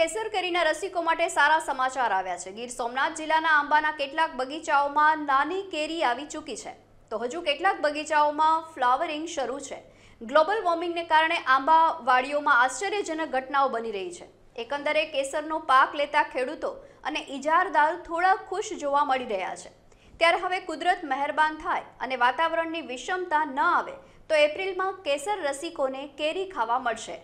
કેસર કરીના રસિકો માટે સારા સમાચાર આવ્યા છે ગીર સોમનાથ જિલ્લાના આંબાના કેટલાક બગીચાઓમાં નાની કેરી આવી ચૂકી છે તો હજુ કેટલાક બગીચાઓમાં ફ્લાવરિંગ શરૂ છે ગ્લોબલ વોર્મિંગને કારણે આંબા વાડીઓમાં આશ્ચર્યજનક ઘટનાઓ બની રહી છે એકંદરે કેસરનો પાક લેતા ખેડૂતો અને ઇજારદાર થોડા ખુશ જોવા મળી રહ્યા છે ત્યારે હવે કુદરત મહેરબાન થાય અને વાતાવરણની વિષમતા ન આવે તો એપ્રિલમાં કેસર રસિકોને કેરી ખાવા મળશે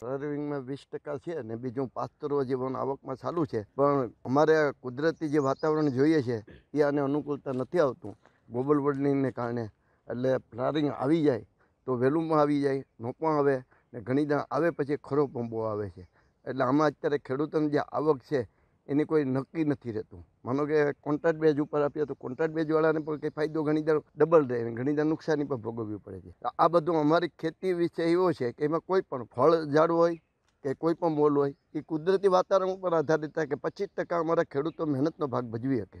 સર્વિંગમાં વીસ ટકા છે અને બીજું પાસ્તરો જેવું આવકમાં ચાલુ છે પણ અમારે કુદરતી જે વાતાવરણ જોઈએ છે એ આને અનુકૂળતા નથી આવતું ગ્લોબલ વોર્મિંગને કારણે એટલે ફ્લારિંગ આવી જાય તો વહેલુંમાં આવી જાય નો પણ આવે ને ઘણી આવે પછી ખરો પંબો આવે છે એટલે આમાં અત્યારે ખેડૂતોની જે આવક છે એની કોઈ નક્કી નથી રહેતું માનો કે કોન્ટ્રાક્ટ બેજ ઉપર આપીએ તો કોન્ટ્રાક્ટ બેજવાળાને પણ કંઈ ફાયદો ઘણીદાર ડબલ રહે અને ઘણીદાર નુકસાની પણ ભોગવવી પડે છે આ બધું અમારી ખેતી વિશે એવો છે કે એમાં કોઈ પણ ફળ ઝાડ હોય કે કોઈ પણ મોલ હોય એ કુદરતી વાતાવરણ ઉપર આધારિત થાય કે પચીસ ટકા અમારા ખેડૂતો મહેનતનો ભાગ ભજવી શકે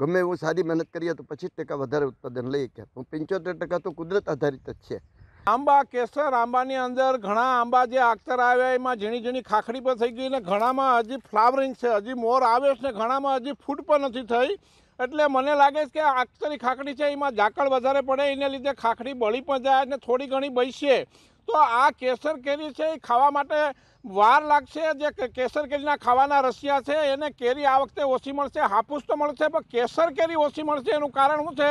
ગમે એવું સારી મહેનત કરીએ તો પચીસ ટકા વધારે ઉત્પાદન લઈ શકે પણ પંચોતેર ટકા તો કુદરત આધારિત જ છે આંબા કેસર આંબાની અંદર ઘણા આંબા જે આગતર આવ્યા એમાં ઝીણી ઝીણી ખાખડી પણ થઈ ગઈ ને ઘણામાં હજી ફ્લાવરિંગ છે હજી મોર આવે છે ને ઘણામાં હજી ફૂટ પણ નથી થઈ એટલે મને લાગે છે કે આગતરી ખાખડી છે એમાં ઝાકળ વધારે પડે એને લીધે ખાખડી બળી પણ જાય અને થોડી ઘણી બચશે તો આ કેસર કેરી છે એ ખાવા માટે વાર લાગશે જે કેસર કેરીના ખાવાના રસિયા છે એને કેરી આ વખતે ઓછી મળશે હાફૂસ તો મળશે પણ કેસર કેરી ઓછી મળશે એનું કારણ શું છે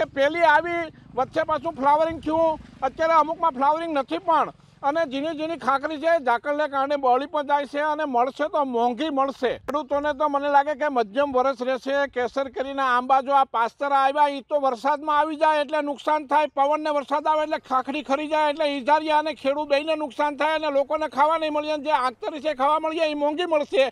કે પેલી આવી વચ્ચે પાછું ફ્લાવરિંગ થયું અત્યારે અમુકમાં ફ્લાવરિંગ નથી પણ અને ઝીણી ઝીણી ખાખરી છે ઝાકળને કારણે બોળી પણ જાય છે અને મળશે તો મોંઘી મળશે ખેડૂતોને તો મને લાગે કે મધ્યમ વરસ રહેશે કેસર કરીને આંબા જો આ પાસ્તરા આવ્યા એ તો વરસાદમાં આવી જાય એટલે નુકસાન થાય પવનને વરસાદ આવે એટલે ખાખરી ખરી જાય એટલે ઇજારિયા અને ખેડૂત બેને નુકસાન થાય અને લોકોને ખાવા નહીં મળી જે આખતરી છે ખાવા મળી જાય એ મોંઘી મળશે